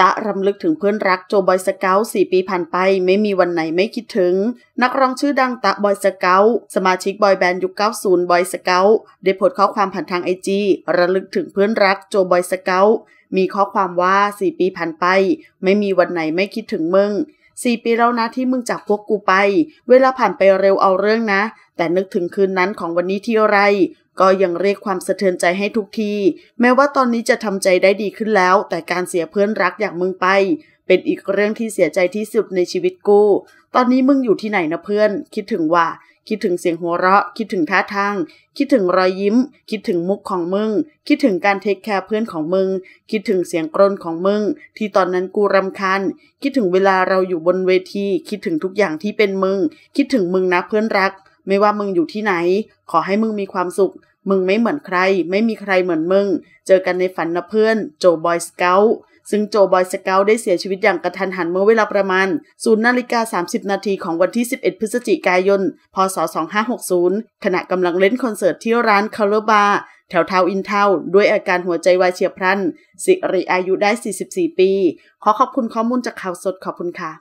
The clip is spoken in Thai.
ตะ รำลึกถึงเพื่อนรักโจบอยสเกลสี่ปีผ่านไป ไม่มีวันไหนไม่คิดถึง นักร้องชื่อดังตะบอยสเกลสมาชิกบอยแบนด์ยุค90บอยสเกลได้โพสต์ข้อความผ่านทางไอจีระลึกถึงเพื่อนรักโจบอยสเกลมีข้อความว่าสี่ปีผ่านไป ไม่มีวันไหนไม่คิดถึงมึงสี่ปีแล้วนะที่มึงจากพวกกูไป เวลาผ่านไปเร็วเอาเรื่องนะ แต่นึกถึงคืนนั้นของวันนี้ที่ไรก็ยังเรียกความสะเทือนใจให้ทุกที แม้ว่าตอนนี้จะทำใจได้ดีขึ้นแล้ว แต่การเสียเพื่อนรักอย่างมึงไป เป็นอีกเรื่องที่เสียใจที่สุดในชีวิตกู ตอนนี้มึงอยู่ที่ไหนนะเพื่อน คิดถึงว่าคิดถึงเสียงหัวเราะ คิดถึงท่าทาง คิดถึงรอยยิ้ม คิดถึงมุกของมึง คิดถึงการเทคแคร์เพื่อนของมึง คิดถึงเสียงกรนของมึง ที่ตอนนั้นกูรำคาญ คิดถึงเวลาเราอยู่บนเวที คิดถึงทุกอย่างที่เป็นมึง คิดถึงมึงนะเพื่อนรักไม่ว่ามึงอยู่ที่ไหน ขอให้มึงมีความสุข มึงไม่เหมือนใคร ไม่มีใครเหมือนมึง เจอกันในฝันนะเพื่อน โจบอยสเกลซึ่งโจบอยสเกลได้เสียชีวิตอย่างกระทันหันเมื่อเวลาประมาณ0นาฬิกา30 นาทีของวันที่ 11 พฤศจิกายนพศ2560 ขณะกำลังเล่นคอนเสิร์ตที่ร้านคาร์ลบาร์แถวเทาอินเทาด้วยอาการหัวใจวายเฉียบพลัน สิริอายุได้ 44 ปี ขอขอบคุณข้อมูลจากข่าวสดขอบคุณค่ะ